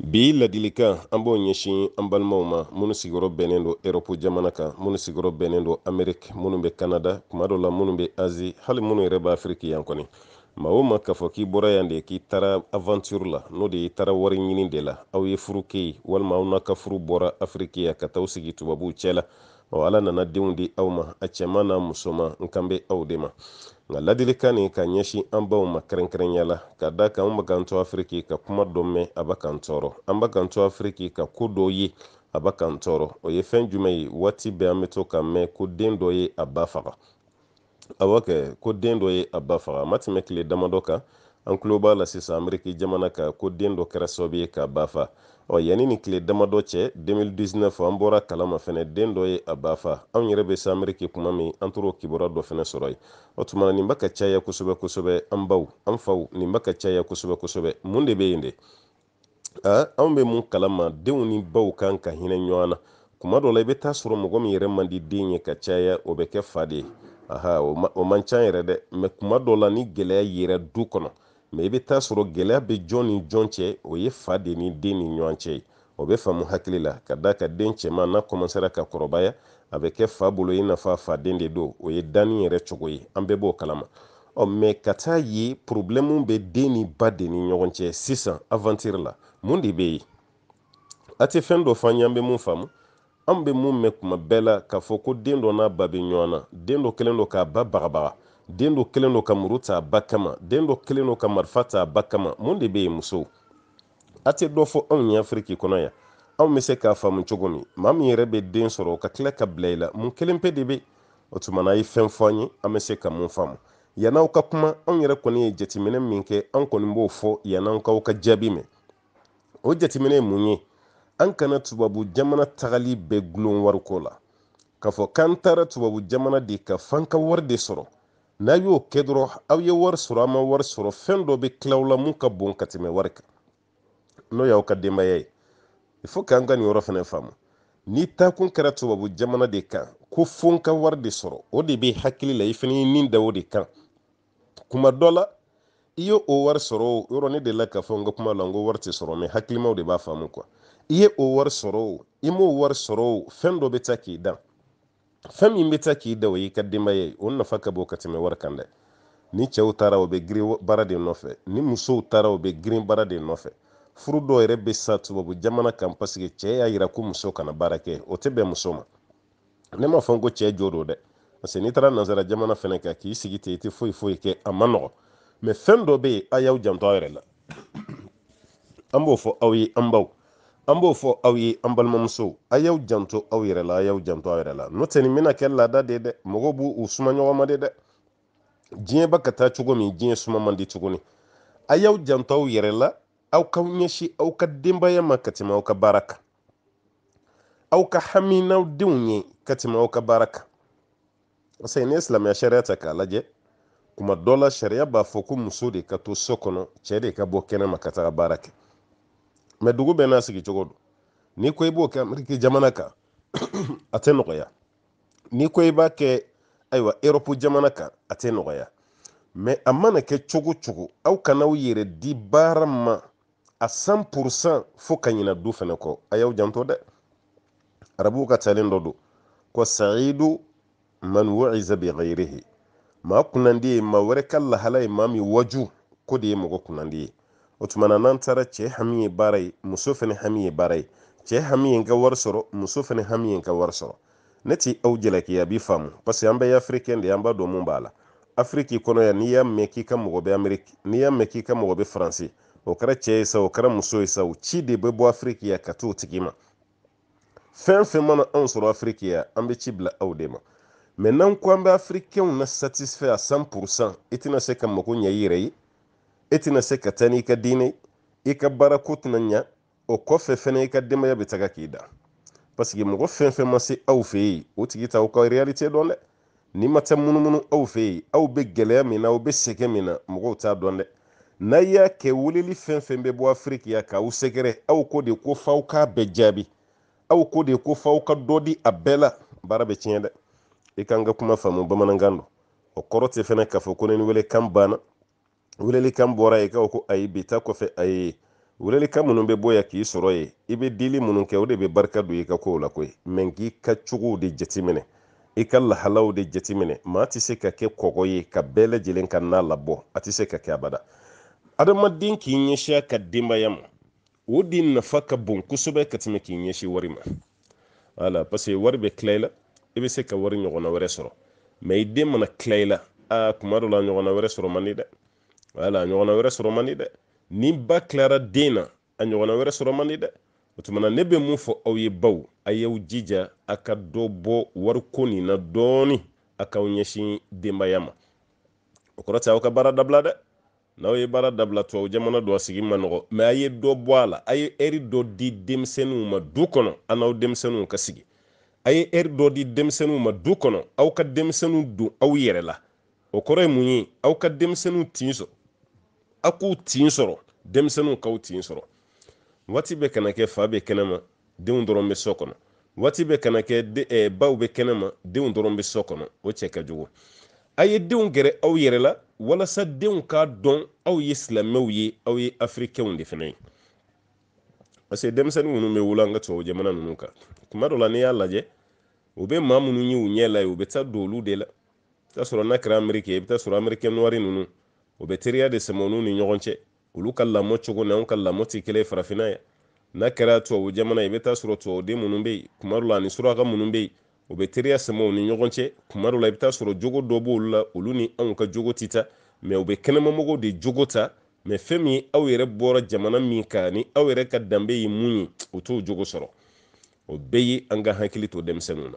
bi ladilikan an b'o ɲɛsin an balimaw ma minnu sigiyɔrɔ bɛnnen do erɔpu jamana kan minnu sigiyɔrɔ bɛnnen do amɛriki minnu be kanada kuma dɔ la minnu be azi hali minnu yɛrɛ b' afiriki yan kɔni ma o ma k'a fɔ k'i bɔra yan de k'i tara avantiri la n'o de y'i tara wari ɲini de la aw ye furu ke ye walima aw n'a ka furu bɔra afiriki ya ka taa sigi tubabuw cɛ la ɔ ala nana deenw di aw ma a cɛma n'a musoma n kan be aw de ma nka ladilikani ka ɲɛsi an baw ma kɛrɛnkɛrɛnyala ka da kan an to afiriki ka kuma dɔ mɛn a ba kan tɔɔrɔ an kan to afiriki ka ko dɔ ye a ba kan tɔɔrɔ o ye fɛn jumɛn ye waati bɛɛ an bɛ to ka mɛn ko den dɔ ye a ba faga awɔ ko den dɔ ye a ba faga a ma tɛmɛ tile damadɔ kan an kulo b'a la sisan ameriki jamana kan ko den dɔ kɛra sababu ye ka bafa ɔ yanni nin tile damadɔ cɛ 2019 an bɔra kalama fɛnɛ den dɔ ye a bafa anw yɛrɛ bɛ se ameriki kuma min an tor'o kibaruya dɔ fɛnɛ sɔrɔ ye o tuma nin bɛ ka caya kosɛbɛ kosɛbɛ an baw an faw nin bɛ ka caya kosɛbɛ kosɛbɛ mun de bɛ yen de a anw bɛ mun kalama denw ni baw kan ka hinɛ ɲɔgɔn na kuma dɔ la i bɛ taa sɔrɔ mɔgɔ min yɛrɛ man di den ye ka caya o bɛ kɛ fa de ye aha o man ca yɛrɛ dɛ mɛ kuma dɔ la ni gɛlɛya yɛrɛ du kɔnɔ mɛ i bɛ taa sɔrɔ gɛlɛya be jɔn ni jɔn cɛ o ye fa de ni den ni ɲɔgɔn cɛ o be faamu hakili la ka da ka den cɛma n'a kɔmasera ka kɔrɔbaya a bɛ kɛ fa bolo i nafa a faden de don o ye danni yɛrɛ cogo ye an bɛɛ b'o kalama ɔ mɛ ka taa ye porobilɛmu be den ni ba de ni ɲɔgɔn cɛ sisan avantire la mun de bɛ yen a tɛ fɛn dɔ f'an ye an be mun faamu an be mun mɛn kuma bɛɛ la k'a fɔ ko den dɔ n'a ba bɛ ɲɔgɔn na den dɔ kɛlen don k'a ba bagabaga den dɔ kelen dɔ ka muru ta a ba kama den dɔ kelen dɔ ka marifa ta ba kama mun de bɛ yen musow a tɛ dɔ fɔ anw ye afiriki kɔnɔ yan anw bɛ se k'a faamu cogo min maa min yɛrɛ bɛ den sɔrɔ ka tila ka bila i la mun kelen pe de bɛ o tuma ye fɛn fɔ an ye an bɛ se ka mun faamu yann'aw ka kuma anw yɛrɛ kɔni ye jateminɛ min kɛ an kɔni b'o fɔ yann'aw k'aw ka jaabi mɛn o jateminɛ ye mun ye an kana tubabu jamana tagali bɛɛ gulon wariko la k'a fɔ k'an taara tubabu jamana de ka f'an ka wari de sɔrɔ n'a y'o kɛ dɔrɔn aw ye wari sɔrɔ a ma wari sɔrɔ fɛn dɔ bɛ tilaw la mun ka bon ka tɛmɛ wari kan n'o y'aw ka denbaya ye il faut k'an ka nin yɔrɔ fana faamu n'i taakun kɛra tubabu jamana de kan ko fo n ka wari de sɔrɔ o de bɛ hakili la i fana ye nin da o de kan kuma dɔ la i ye o wari sɔrɔ o yɔrɔ ne delila k'a fɔ n ka kuma la n ko wari tɛ sɔrɔ mɛ hakilimaw de b'a faamu kuwa i ye o wari sɔrɔ o i m'o wari sɔrɔ o fɛn dɔ bɛ taa k'i dan fɛn min bɛ taa k'i da o y'i ka denbaya ye o nafa ka bon ka tɛmɛ wari kan dɛ ni cɛw taara o bɛ girin baara de nɔfɛ ni musow taara o bɛ girin baara de nɔfɛ furu dɔw yɛrɛ bɛ sa tubabu jamana kan paseke cɛ y'a yira ko muso kana baara kɛ o tɛ bɛn muso ma ne m'a fɔ ko cɛ jo don dɛ parce que n'i taara nansara jamana fana kan k'i sigi ten i tɛ foyi foyi kɛ a ma nɔgɔ mɛ fɛn dɔ bɛ yen a y'aw janto aw yɛrɛ la an b'o fɔ aw ye an baw an b'o fɔ aw ye an balimamuso a y'aw janto aw yɛrɛ la a y'aw janto aw yɛrɛ la n'o tɛ nin bɛna kɛ laada de ye dɛ mɔgɔw b'u u suma ɲɔgɔn ma de dɛ diɲɛ ba ka taa cogo min diɲɛ suma man di tuguni a y'aw janto aw yɛrɛ la aw ka ɲɛsin aw ka denbaya ma ka tɛmɛ aw ka baara kan aw ka hami n'aw denw ye ka tɛmɛ aw ka baara kan parce que n'i ye silamɛya sariya ta k'a lajɛ kuma dɔ la sariya b'a fɔ ko muso de ka to so kɔnɔ cɛ de ka bɔ kɛnɛma ka taga baara kɛ mɛ dugu bɛɛ n'a sigi cogo don n'i ko i b'o kɛ ameriki jamana kan a tɛ nɔgɔya n'i ko i b'a kɛ ayiwa erɔpu jamana kan a tɛ nɔgɔya mɛ a mana kɛ cogo cogo aw kan'aw yɛrɛ di baara ma a san pursan fo ka ɲina du fɛnɛ kɔ a y'aw janto dɛ arabuw ka talen dɔ do ko saidu man wuiza bi ghairihi maa kunnandi ye ma wɛrɛ ka lahala ye maa min waju ko de ye mɔgɔ kunnandi ye o tumana n'an taara cɛ hami ye baara ye muso fana hami ye baara ye cɛ hami ye n ka wari sɔrɔ muso fana hami ye n ka wari sɔrɔ ne tɛ aw jalaki b'i faamu parce an bɛɛ ye de an b'a dɔn mun b'a la afiriki kɔnɔ yan n'i y'a mɛn k'i ka mɔgɔ bɛ ameriki n'i y'a mɛn k'i ka mɔgɔ bɛ faransi o kɛra cɛ ye sa o kɛra muso ye sa o ci de bɛ bɔ afiriki yan ka t'o tigi ma fɛn fɛn mana anw sɔrɔ afiriki yan an bɛ ci bila aw de ma mɛ n'an ko an bɛ afirikɛnw na satisfait à 100% i tɛna se ka mago ɲɛ i yɛrɛ ye e tɛna se ka taa n'i ka diinɛ i ka baara ko tɛna ɲa o kɔfɛ fɛnɛ i ka denbaya bɛ taga k'i da paseke mɔgɔ fɛn fɛn ma se aw fɛ yen o tigi t'aw ka realite dɔn dɛ n'i ma taa munumunu aw fɛ yen aw bɛ gɛlɛya min na aw bɛ sɛgɛn min na mɔgɔw t'a dɔn dɛ n'a y'a kɛ weleli fɛn fɛn bɛ bɔ afiriki ya k'aw sɛgɛrɛ aw ko de ko f'aw k'a bɛɛ jaabi aw ko de ko f'aw ka dɔ di a bɛɛ la baara bɛ tiɲɛ dɛ i k'an ka kuma faamu bamanankan don o kɔrɔ tɛ fɛnɛ k'a fɔ ko ni wele kan banna welelikan bɔra ye kaw ko ayi bi ta kɔfɛ a ye welelikan minnu bɛ bɔ yan k'i sɔrɔ ye i bɛ dili minnu kɛ o de bɛ barika don i ka kow la koyi mɛ k'i ka cogow de jateminɛ i ka lahalaw de jateminɛ maa tɛ se ka kɛ kɔgɔ ye ka bɛɛ lajɛlen ka na labɔ a tɛ se ka kɛ abada adamaden k'i ɲɛsin ka denbaya ma o de nafa ka bon kosɛbɛ ka tɛmɛ k'i ɲɛsin wari ma wala parce wari bɛ tila i la i bɛ se ka wari ɲɔgɔnna wɛrɛ sɔrɔ mɛ i den mana tila i la aa kuma dɔ la ɲɔgɔnna wɛrɛ sɔrɔ man dɛ wala a ɲɔgɔnna wɛrɛ sɔrɔ man di dɛ ni ba tilara den na a ɲɔgɔnna wɛrɛ sɔrɔ man di dɛ o tumana ne bɛ mun fɔ aw ye baw a y'aw jija a ka dɔ bɔ wariko nin na dɔɔni a k'aw ɲɛsin denbaya ma o kɔrɔ tɛ aw ka baara dabila dɛ n'aw ye baara dabila tubabu jamana don a sigi ma nɔgɔ ma a ye dɔ bɔ a la a ye ɛri dɔ di denmisɛnninw ma du kɔnɔ a n'aw denmisɛnninw ka sigi a ye ɛri dɔ di denmisɛnninw ma du kɔnɔ aw ka denmisɛnninw don aw yɛrɛ la o kɔrɔ ye mun ye aw ka denmisɛnninw tin sɔrɔ a k'u tin sɔrɔ denmisɛnninw k'aw tin sɔrɔ waati bɛɛ kana kɛ fa bɛ kɛnɛma denw dɔrɔn bɛ so kɔnɔ waati bɛɛ kana kɛ baw bɛ kɛnɛma denw dɔrɔn bɛ so kɔnɔ o cɛ ka jugu a ye denw gɛrɛ aw yɛrɛ la walasa denw k'a dɔn aw ye silamɛw ye aw ye afirikɛw de fana ye parce que denmisɛnnin minnu bɛ wolo an ka tubabu jamana ninnu kan tuma dɔ la n'i y'a lajɛ u bɛ maa minnu ye u ɲɛ la ye u bɛ taa don olu de la i bɛ taa sɔrɔ n'a kɛra ameriki ye i bɛ taa sɔrɔ amerikɛn nuwari ninnu o bɛ teriya de sɛmɛ olu ni ɲɔgɔn cɛ olu ka lamɔ cogo n'anw ka lamɔ tɛ kelen ye farafinna yan n'a kɛra tubabu jamana i bɛ taa sɔrɔ tubabuden minnu bɛ yen kuma dɔ la ani suraka minnu bɛ yen o bɛ teriya sɛmɛ ni ɲɔgɔn cɛ kuma dɔ la i bɛ taa sɔrɔ jogo dɔ b'olu la olu ni anw ka jogo ti ta mɛ u bɛ kɛnɛmamɔgɔw de jogo ta mɛ fɛn min aw yɛrɛ bɔra jamana min kan ni aw yɛrɛ ka danbe ye mun ye o t'o jogo sɔrɔ o bɛɛ ye an ka hakili to denmisɛnninw na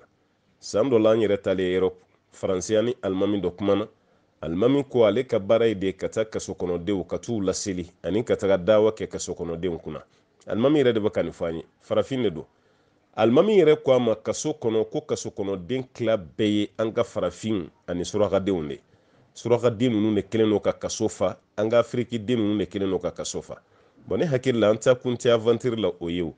san dɔ la an yɛrɛ talen yɔrɔ faransiya ni alimami dɔ kumana alimami ko ale ka baara ye de ye ka taa kasokɔnɔdenw ka t'u laseli ani ka taga dawa kɛ kasokɔnɔdenw kunna alimami yɛrɛ de bɛ ka nin fɔ an ye farafin de don alimami yɛrɛ ko a ma kaso kɔnɔ ko kaso kɔnɔden bɛɛ ye an ka farafinw ani surakadenw de surakaden ninnu de kelen don ka kaso fa an ka afirikiden ninnu de kelen don ka kaso fa bɔn ne hakili la an ta kun tɛ avantiri la o ye o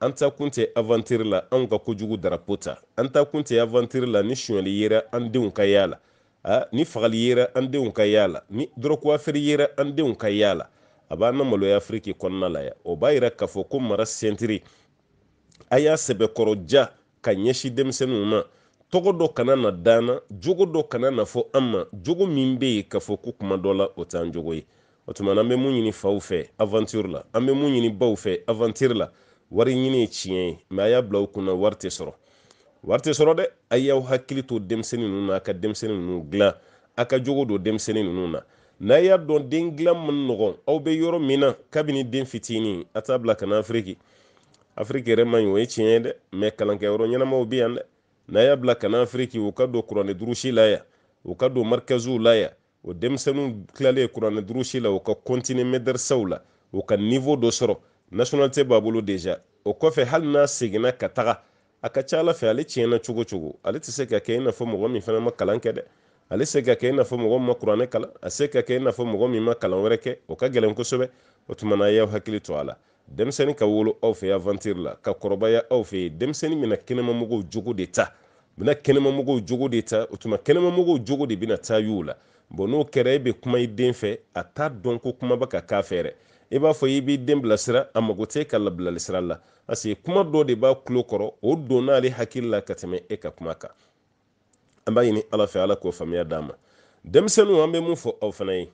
an ta kun tɛ avantiri la anw ka kojugu darapo ta an ta kun tɛ avantiri la ni sonyali yera an denw ka y'a la ni fagali yera an denw ka y'a la ni dɔrɔkuwafeere yera an denw ka y'a la a b'an na maloya afiriki kɔnɔna la yan o b'a yira k'a fɔ ko mara sentiri a y'a sɛbɛkɔrɔja ka ɲɛsi denmisɛnninw ma tɔgɔ dɔ kana na d'an jogo dɔ kana na fɔ an ma jogo min bɛ yen k'a fɔ ko kuma dɔ la o t'an jogo ye o tuma na an bɛ mun ɲini faw fɛ aventure la an bɛ mun ɲini baw fɛ aventure la wari ɲini ye tiɲɛ ye mɛ a y'a bila u kunna wari tɛ sɔrɔ wari tɛ sɔrɔ dɛ a y'aw hakili to denmisɛnnin ninnu na a ka denmisɛnnin ninnu dilan a ka jogo don denmisɛnnin ninnu na n'a y'a dɔn den dilan man nɔgɔn aw bɛ yɔrɔ min na kabini den fitinin a t'a bila ka na afiriki afiriki yɛrɛ man ɲi o ye tiɲɛ ye dɛ mɛ kalankɛyɔrɔ ɲɛnamaw bɛ yan dɛ n'a y'a bila ka na afiriki u ka don kuranɛ durusi la yan u ka don marikaziw la yan o denmisɛnninw tilalen kuranɛ durusi la u ka kɔntine mɛdɛrisaw la u ka niwo dɔ sɔrɔ nasiyɔnalite b'a bolo deja o kɔfɛ hali n'a seginna ka taga a ka ca ala fɛ ale tiɲɛna cogo cogo ale tɛ se ka kɛ i n'a fɔ mɔgɔ min fana ma kalan kɛ dɛ ale se ka kɛ i n'a fɔ mɔgɔ min ma kuranɛ kalan a se ka kɛ i n'a fɔ mɔgɔ min ma kalan wɛrɛ kɛ o ka gɛlɛn kosɛbɛ o tuma na y'aw hakili to a la denmisɛnnin ka wolo aw fɛ yan la ka kɔrɔbaya aw fɛ yen denmisɛnnin bɛna kɛnɛmamɔgɔw jogo de ta bɛna kɛnɛmamɔgɔw jogo de ta o tuma kɛnɛmamɔgɔw jogo de bɛna taa y'u la n'o kɛra e bɛ kuma i den fɛ a t'a dɔn ko kumaba ka k'a fɛ i b'a fɔ i b'i den bilasira a mago tɛ ka labilali sira la paseke kuma dɔ de b'a kulo kɔrɔ o donna ale hakili la ka tɛmɛ e ka kuma kan an b'a ɲini ala fɛ ala k'o faamuya d'a ma denmisɛnninw an bɛ mun fɔ aw fana ye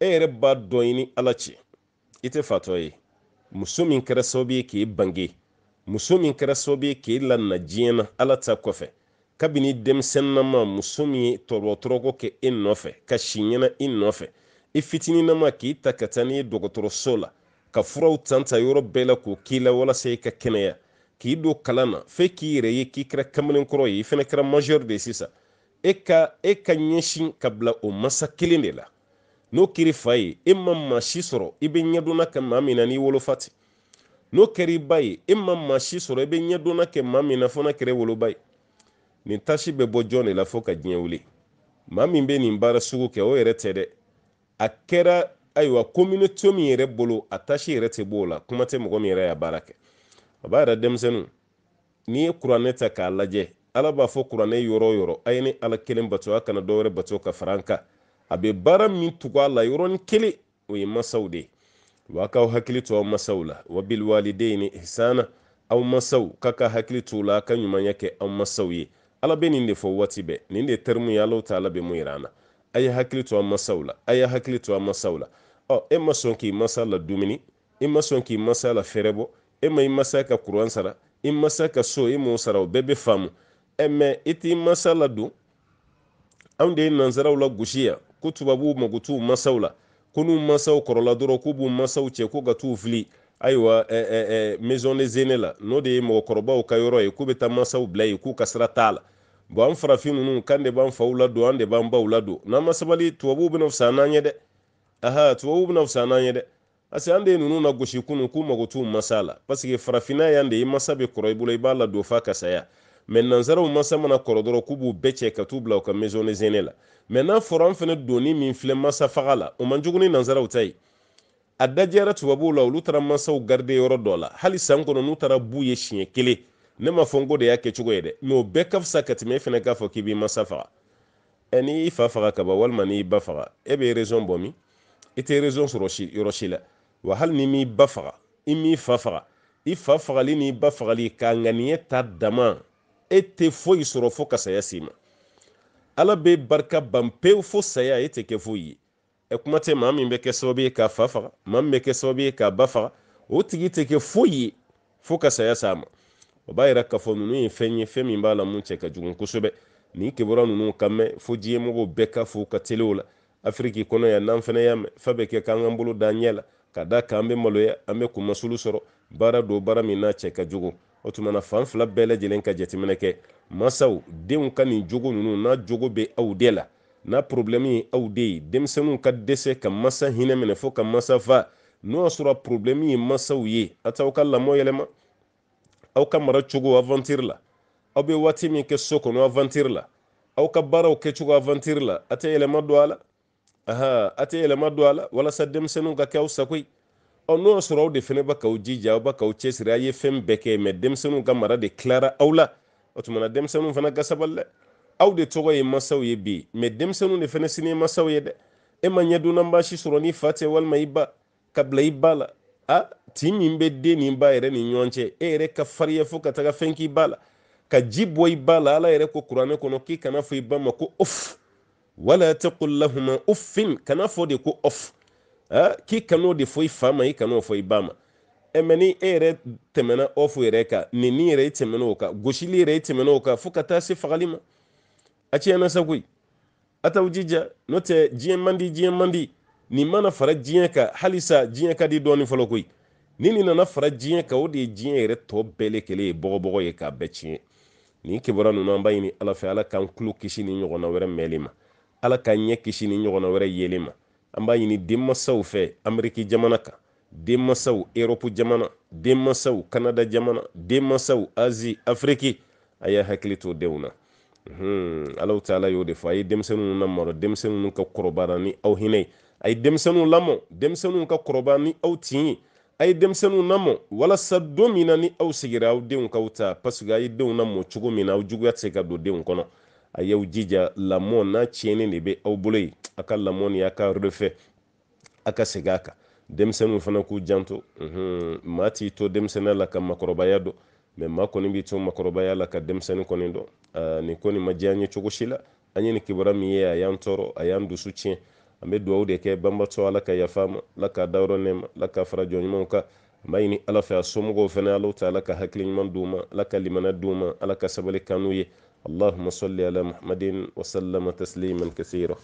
e yɛrɛ b'a dɔ ɲini ala cɛ i tɛ fatɔ ye muso min kɛra sababu ye k'e bange muso min kɛra sababu ye k'e lanana diɲɛ na ala ta kɔfɛ kabini denmisɛnninama muso min ye tɔrɔ tɔrɔkɔ kɛ e nɔfɛ ka si ɲɛna i nɔfɛ i fitininama k'i ta ka taa n'i ye dɔgɔtɔrɔso la ka furaw tanta yɔrɔ bɛɛ la k'o k'i la walasa i ka kɛnɛya k'i don kalan na f'e k'i yɛrɛ ye k'i kɛra kamalenkɔrɔ ye i fana kɛra majeur de sisan e ka e ka ɲɛsin ka bila o masa kelen de la n'o kɛr'i fa ye e ma maa si sɔrɔ i bɛ ɲɛdɔnna kɛ maa min na n'i wolofa ten n'o kɛr'i ba ye e ma maa si sɔrɔ i bɛ ɲɛdɔnna kɛ maa min na fo n'a kɛra woloba ye nin tasi bɛ bɔ jɔn de la fo ka diɲɛ wuli maa min bɛ nin baara sugu kɛ o yɛrɛ tɛ dɛ a kɛra ayiwa kominito min yɛrɛ bolo a tasi yɛrɛ tɛ b'o la kuma tɛ mɔgɔ min yɛrɛ y'a baara kɛ a b'a yɛrɛ denmisɛnninw n'i ye kuranɛ ta k'a lajɛ ala b'a fɔ kuranɛ yɔrɔ o yɔrɔ a ye ne ala kelen bato a kana dɔwɛrɛ bato ka fara an kan a bɛ baara min tugu a la yɔrɔnin kelen o ye masaw de ye wa k'aw hakili to aw masaw la wa biliwaliden ni ihsana aw masaw ka ka hakili to la a ka ɲumanya kɛ aw masaw ye ala bɛ nin de fɔ waati bɛɛ nin de ye terimu ye alaw ta bɛ mun yira an na a ye hakili to a masaw la a ye hakili to a masaw la ɔ e ma sɔn k'i masa la dumuni i ma sɔn k'i masa la fɛrɛ bɔ e ma i masa ka kuran sara i e masa ka so i e m'o sara o bɛɛ bɛ faamu ɛ e mɛ i t'i masa la don anw de ye nansaraw la gosi yan ko tubabuw mago t'u masaw la ko n'u masaw kɔrɔla dɔrɔn k'u b'u masaw cɛ ko ka t'u fili ayiwa eh, eh, maison de zene la n'o de ye mɔgɔkɔrɔbaw ka yɔrɔ ye k'u bɛ taa masaw bila yen k'u ka sira t'a la bon an farafin ninnu kan de b'an faw ladon an de b'an baw ladon n'an ma sabali tubabuw bɛna fisa n'an ye dɛ aha tubabuw bɛna fisa n'an ye dɛ parce que an de ye ninnu lagosi kunun k'u mago t'u masa la parce que farafinna yan de i masa bɛ kɔrɔ i bolo i b'a ladon f'a ka saya mɛ nansaraw masa mana kɔrɔ dɔrɔn k'u b'u bɛɛ cɛ ka t'u bila u ka maison de zene la mɛ n'a fɔra an fɛnɛ donni min filɛ masa faga la o man jugu ni nansaraw ta ye a dajɛra tubabuw la olu taara masaw garide yɔrɔ dɔ la hali san kɔnɔ n'u taara b'u ye siɲɛ kelen ne ma fɔ n de y'a kɛcogo ye dɛ mɛ o bɛɛ ka fisa ka tɛmɛ e fana k'a fɔ k'i b'i masa faga ɛ n'i fa faga ka walima n'i ba faga e bɛ erezɔn bɔ min i tɛ erezɔn sɔrɔ si yɔrɔ si la wa hali ni m'i ba faga i m'i fa faga i fa fagali n'i ba fagali k'a ŋaniya ta dama e tɛ foyi sɔrɔ fo ka s'i ma ala bɛ barika ban pewu fo saya e tɛ kɛ foyi ye ɛ kuma tɛ maa min bɛ kɛ sababu ye k'a fa faga maa min bɛ kɛ sababu ye k'a ba faga o tigi tɛ kɛ foyi ye fo ka s'a ma o b'a yira k'a fɔ ninnu ye fɛn ye fɛn min b'a la mun cɛ ka jugu kosɛbɛ nin kibaruya ninnu ka mɛn fo diɲɛmɔgɔw bɛɛ ka fo ka telew la afiriki kɔnɔ yan n'an fana y'a mɛn fɛn bɛ kɛ k'an k'an bolo da ɲɛ la ka d'a kan an bɛ maloya an bɛ kunmasulu sɔrɔ baara don baara min n'a cɛ ka jugu o tuma fan fila bɛɛ lajɛlen ka jateminɛ kɛ masaw denw ka nin jogo ninnu n'a jogo bɛ aw de la n'a problème ye aw de ye denmisɛnninw ka dɛsɛ ka masa hinɛ minɛ fo ka masa fa n'o y'a sɔrɔ problème ye masaw ye a t'aw ka lamɔ yɛlɛma aw ka mara cogo avantiri la aw be waati min kɛ so kɔnɔ avantiri la aw ka baaraw kɛcogo avantiri la a tɛ yɛlɛma don a la aha a tɛ yɛlɛma don a la walasa denmisɛnninw ka kɛ aw sago ɔ n'o sɔrɔ aw de fana b'a k'aw jija aw b'a k'aw cɛsiri a ye fɛn bɛɛ kɛ mɛ denmisɛnninw ka mara de tilara aw la o tuma na fana ka sabali dɛ aw de tɔgɔ ye masaw ye bi mɛ denmisɛnninw de fana sini ye masaw ye dɛ e ma ɲɛdunna sɔrɔ n'i fa tɛ walima i ba ka i ba la a tin min bɛ den nin ba yɛrɛ ni ɲɔgɔn cɛ e yɛrɛ ka fariya fo ka taga fɛn k'i ba la ka ji bɔ i ba la ala yɛrɛ ko kuranɛ kɔnɔ k'i kana fɔ i ba ma ko of wala taqul lahuma uffin kana fɔ de ko of ha k'i kan'o de fɔ i fa ma i kan'o fɔ i ba ma ɛ mɛ ni e yɛrɛ tɛmɛna ɔfu yɛrɛ kan neni yɛrɛ tɛmɛna o kan gosili yɛrɛ i tɛmɛna o kan fo ka taa se fagali ma a tiɲɛna sa koyi a t'aw jija n'o tɛ diɲɛ man di diɲɛ man di nin mana fara diɲɛ kan halisa diɲɛ ka di dɔɔni fɔlɔ koyi ni nin nana fara diɲɛ kan o de ye diɲɛ yɛrɛ tɔ bɛɛ kelen ye bɔgɔbɔgɔ ye k'a bɛɛ tiɲɛ nin kibaruya ninnu an b'a ɲini ala fɛ ala k'an tulo kisi ni ɲɔgɔnna wɛrɛ mɛnli ma ala k'an ɲɛ kisi ni ɲɔgɔnna wɛrɛ yeli ma an b'a ɲini denmansaw fɛ ameriki jamana kan denmansaw erɔpu jamana denmansaw kanada jamana denmansaw azi afiriki a y'a hakili to denw na alaw ala y'o de fɔ a ye denmisɛnninw na denmisɛnninw ka kɔrɔbaya ni aw hinɛ a ye denmisɛnninw lamɔ denmisɛnninw ka kɔrɔbaya ni aw tin ye a ye denmisɛnninw namɔ walasa don min na ni aw sigira aw denw kaw ta paseke a ye denw namɔ cogo min na aw juguya tɛ se ka don denw kɔnɔ a y'aw jija lamɔ n'a tiɲɛni de bɛ aw bolo yen a ka lamɔ ni a ka refɛ a ka segin a kan denmisɛnninw fana k'u janto mhm. maa t'i to denmisɛnninya la ka makɔrɔbaya dɔn mɛ maa kɔni b'i to makɔrɔbaya la ka denmisɛnnin kɔni dɔn ah, nin ko nin ma diya an ye cogo si la an ye nin kibaruya min ye a y'an tɔɔrɔ a y'an dusu tiɲɛ an be duwaw de kɛ banbatɔ ala ka yafa ma ala ka dayɔrɔ nɛma ala ka fara jɔnɲumanw ka an b'a ɲini ala fɛ a somɔgɔw fana ala ta ala ka hakili ɲuman d'u ma ala ka limana d'u ma ala ka sabali kan'u ye allahuma sali ala muhamadin wasalama tasliman kasira